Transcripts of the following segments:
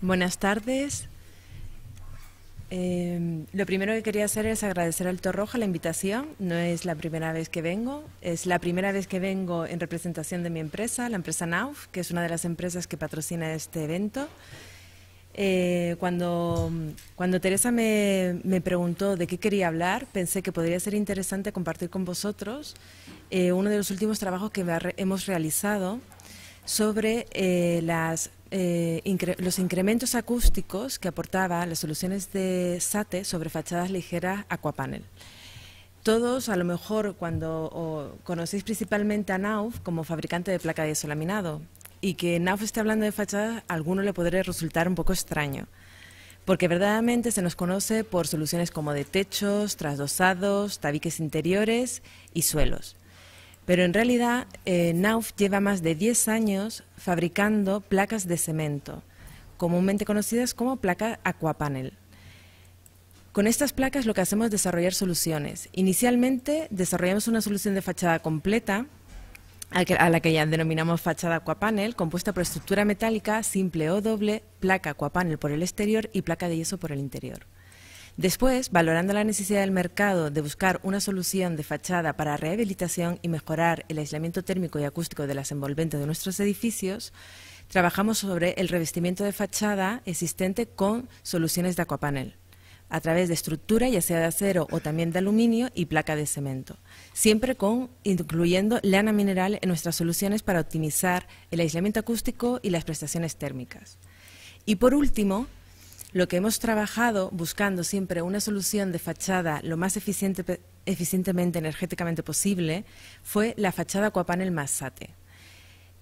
Buenas tardes. Em, lo primero que quería hacer es agradecer al Torroja la invitación. No es la primera vez que vengo. Es la primera vez que vengo en representación de mi empresa, la empresa NAUF, que es una de las empresas que patrocina este evento. Eh, cuando, Teresa me, preguntó de qué quería hablar, pensé que podría ser interesante compartir con vosotros eh, uno de los últimos trabajos que hemos realizado sobre eh, las eh, los incrementos acústicos que aportaba las soluciones de SATE sobre fachadas ligeras Aquapanel. Todos, a lo mejor, cuando conocéis principalmente a Nauf como fabricante de placa de laminado y que Nauf esté hablando de fachadas, a alguno le podría resultar un poco extraño, porque verdaderamente se nos conoce por soluciones como de techos, trasdosados, tabiques interiores y suelos. Pero en realidad, eh, Nauf lleva más de 10 años fabricando placas de cemento, comúnmente conocidas como placa Aquapanel. Con estas placas lo que hacemos es desarrollar soluciones. Inicialmente desarrollamos una solución de fachada completa, a la que ya denominamos fachada aquapanel, compuesta por estructura metálica simple o doble, placa aquapanel por el exterior y placa de yeso por el interior. Después, valorando la necesidad del mercado de buscar una solución de fachada para rehabilitación y mejorar el aislamiento térmico y acústico de las envolventes de nuestros edificios, trabajamos sobre el revestimiento de fachada existente con soluciones de acuapanel a través de estructura, ya sea de acero o también de aluminio y placa de cemento, siempre con incluyendo lana mineral en nuestras soluciones para optimizar el aislamiento acústico y las prestaciones térmicas. Y por último, lo que hemos trabajado buscando siempre una solución de fachada lo más eficientemente energéticamente posible fue la fachada Coapanel Masate.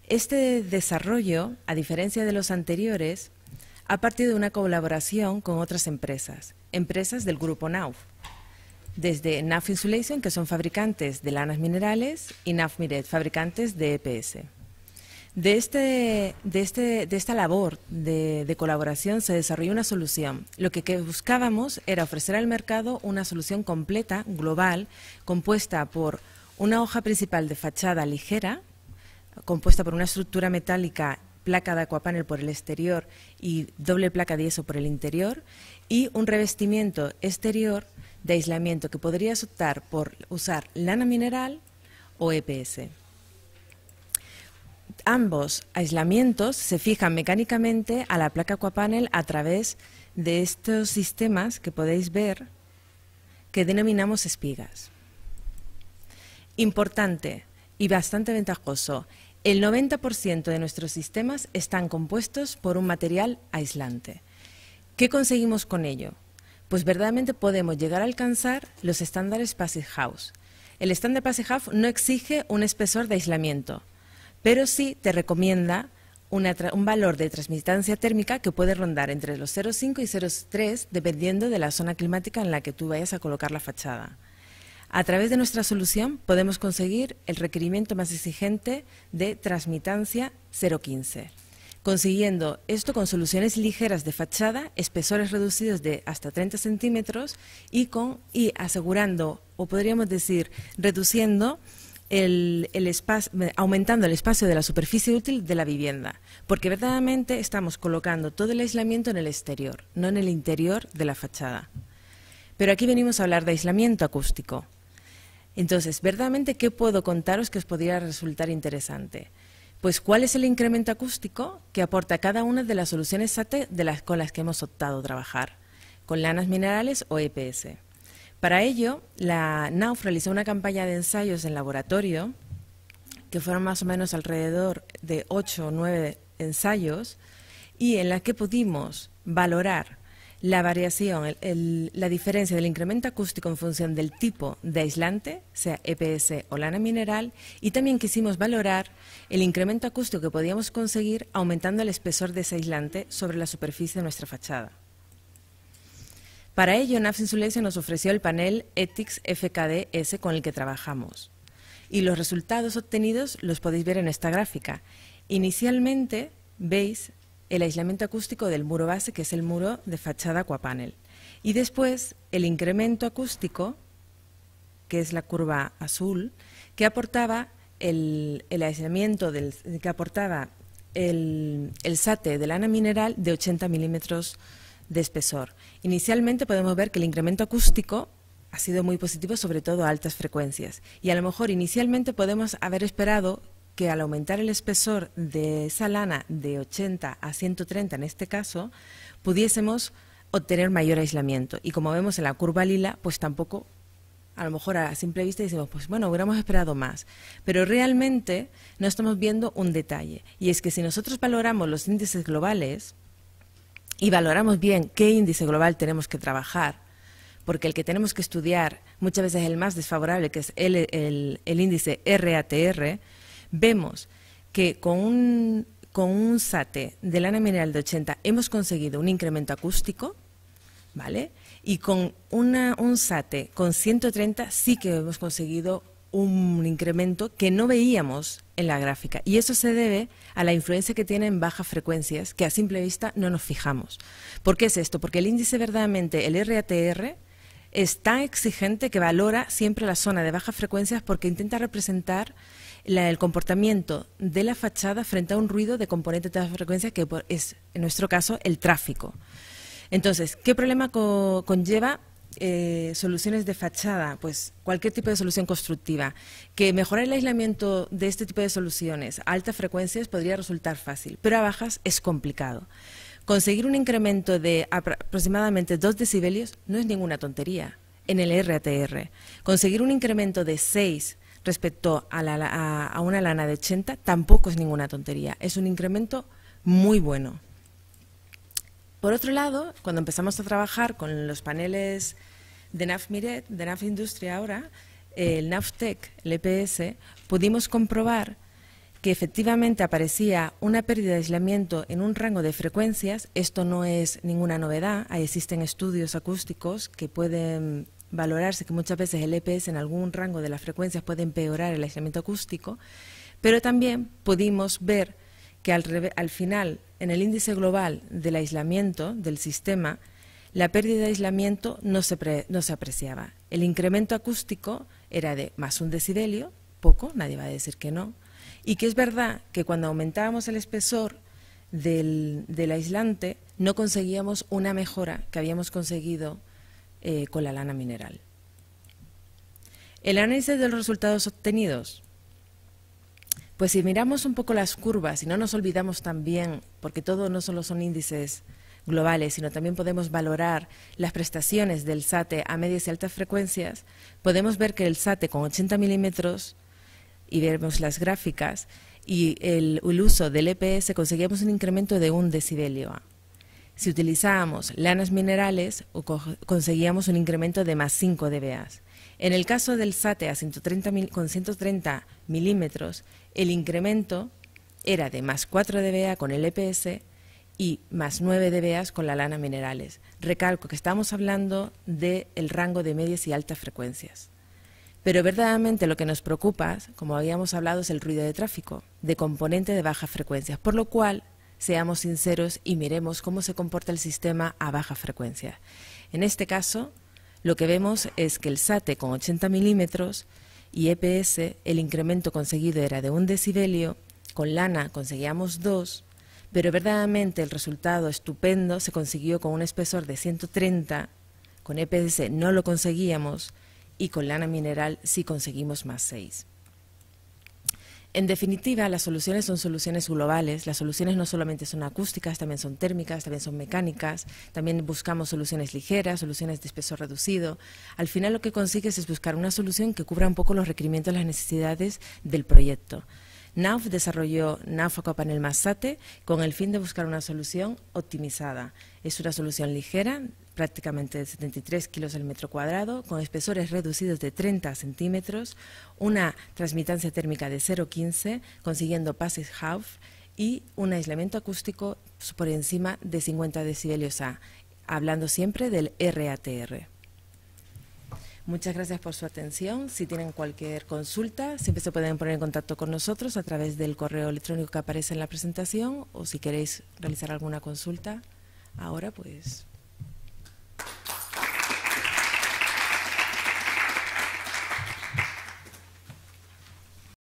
Este desarrollo, a diferencia de los anteriores, ha partido de una colaboración con otras empresas, empresas del grupo NAUF, desde Nauf Insulation, que son fabricantes de lanas minerales, y Nauf Miret, fabricantes de EPS. De, este, de, este, de esta labor de, colaboración se desarrolló una solución. Lo que, buscábamos era ofrecer al mercado una solución completa, global, compuesta por una hoja principal de fachada ligera, compuesta por una estructura metálica, placa de acuapanel por el exterior y doble placa de yeso por el interior, y un revestimiento exterior de aislamiento que podrías optar por usar lana mineral o EPS ambos aislamientos se fijan mecánicamente a la placa Aquapanel a través de estos sistemas que podéis ver que denominamos espigas. Importante y bastante ventajoso, el 90% de nuestros sistemas están compuestos por un material aislante. ¿Qué conseguimos con ello? Pues verdaderamente podemos llegar a alcanzar los estándares Passive House. El estándar Passive House no exige un espesor de aislamiento, pero sí te recomienda un valor de transmitancia térmica que puede rondar entre los 0,5 y 0,3 dependiendo de la zona climática en la que tú vayas a colocar la fachada. A través de nuestra solución podemos conseguir el requerimiento más exigente de transmitancia 0,15 consiguiendo esto con soluciones ligeras de fachada, espesores reducidos de hasta 30 centímetros y, con, y asegurando, o podríamos decir, reduciendo aumentando el espacio de la superficie útil de la vivienda, porque verdaderamente estamos colocando todo el aislamiento en el exterior, no en el interior de la fachada. Pero aquí venimos a hablar de aislamiento acústico. Entonces, verdaderamente, ¿qué puedo contaros que os podría resultar interesante? Pues, ¿cuál es el incremento acústico que aporta cada una de las soluciones SATE de las, con las que hemos optado trabajar? Con lanas minerales o EPS. Para ello, la NAUF realizó una campaña de ensayos en laboratorio, que fueron más o menos alrededor de ocho o nueve ensayos, y en la que pudimos valorar la variación, la diferencia del incremento acústico en función del tipo de aislante, sea EPS o lana mineral, y también quisimos valorar el incremento acústico que podíamos conseguir aumentando el espesor de ese aislante sobre la superficie de nuestra fachada. Para ello, NAFS Insulation nos ofreció el panel fkd FKDS con el que trabajamos. Y los resultados obtenidos los podéis ver en esta gráfica. Inicialmente veis el aislamiento acústico del muro base, que es el muro de fachada Aquapanel. Y después el incremento acústico, que es la curva azul, que aportaba el, aislamiento que aportaba el, el, SATE de lana mineral de 80 milímetros de espesor. Inicialmente podemos ver que el incremento acústico ha sido muy positivo, sobre todo a altas frecuencias. Y a lo mejor inicialmente podemos haber esperado que al aumentar el espesor de esa lana de 80 a 130 en este caso, pudiésemos obtener mayor aislamiento. Y como vemos en la curva lila, pues tampoco, a lo mejor a simple vista decimos, pues bueno, hubiéramos esperado más. Pero realmente no estamos viendo un detalle. Y es que si nosotros valoramos los índices globales, y valoramos bien qué índice global tenemos que trabajar, porque el que tenemos que estudiar muchas veces es el más desfavorable, que es el, índice RATR, vemos que con un, SATE de lana mineral de 80 hemos conseguido un incremento acústico, ¿vale? Y con un SATE con 130 sí que hemos conseguido un incremento que no veíamos en la gráfica. Y eso se debe a la influencia que tienen bajas frecuencias, que a simple vista no nos fijamos. ¿Por qué es esto? Porque el índice verdaderamente, el RATR, es tan exigente que valora siempre la zona de bajas frecuencias porque intenta representar el comportamiento de la fachada frente a un ruido de componente de bajas frecuencia que es, en nuestro caso, el tráfico. Entonces, ¿qué problema conlleva eh, soluciones de fachada, pues cualquier tipo de solución constructiva, que mejorar el aislamiento de este tipo de soluciones a altas frecuencias podría resultar fácil, pero a bajas es complicado. Conseguir un incremento de aproximadamente 2 decibelios no es ninguna tontería en el RATR. Conseguir un incremento de 6 respecto a, a una lana de 80 tampoco es ninguna tontería. Es un incremento muy bueno. Por otro lado, cuando empezamos a trabajar con los paneles de NAF de NAF Industria ahora, el NAFTEC, el EPS, pudimos comprobar que efectivamente aparecía una pérdida de aislamiento en un rango de frecuencias. Esto no es ninguna novedad, existen estudios acústicos que pueden valorarse que muchas veces el EPS en algún rango de las frecuencias puede empeorar el aislamiento acústico, pero también pudimos ver que al final en el índice global del aislamiento del sistema, la pérdida de aislamiento no se, apreciaba. El incremento acústico era de más un decidelio, poco, nadie va a decir que no, y que es verdad que cuando aumentábamos el espesor del, aislante no conseguíamos una mejora que habíamos conseguido eh, con la lana mineral. El análisis de los resultados obtenidos pues si miramos un poco las curvas y no nos olvidamos también, porque todo no solo son índices globales, sino también podemos valorar las prestaciones del SATE a medias y altas frecuencias, podemos ver que el SATE con 80 milímetros, y vemos las gráficas, y el, uso del EPS conseguíamos un incremento de un decibelio Si utilizábamos lanas minerales, conseguíamos un incremento de más 5 dBA. En el caso del SATE a 130 con 130 milímetros, el incremento era de más 4 dBA con el EPS y más 9 dBA con la lana minerales. Recalco que estamos hablando del rango de medias y altas frecuencias. Pero verdaderamente lo que nos preocupa, como habíamos hablado, es el ruido de tráfico, de componente de bajas frecuencias, por lo cual seamos sinceros y miremos cómo se comporta el sistema a baja frecuencia. En este caso, lo que vemos es que el SATE con 80 milímetros y EPS, el incremento conseguido era de un decibelio, con lana conseguíamos dos, pero verdaderamente el resultado estupendo se consiguió con un espesor de 130, con EPS no lo conseguíamos y con lana mineral sí conseguimos más seis. En definitiva, las soluciones son soluciones globales. Las soluciones no solamente son acústicas, también son térmicas, también son mecánicas. También buscamos soluciones ligeras, soluciones de espesor reducido. Al final lo que consigues es buscar una solución que cubra un poco los requerimientos, las necesidades del proyecto. Nauf desarrolló NAUF en el Masate con el fin de buscar una solución optimizada. Es una solución ligera, prácticamente de 73 kilos al metro cuadrado, con espesores reducidos de 30 centímetros, una transmitancia térmica de 0,15, consiguiendo pases half y un aislamiento acústico por encima de 50 decibelios A, hablando siempre del RATR. Muchas gracias por su atención. Si tienen cualquier consulta, siempre se pueden poner en contacto con nosotros a través del correo electrónico que aparece en la presentación o si queréis realizar alguna consulta, ahora pues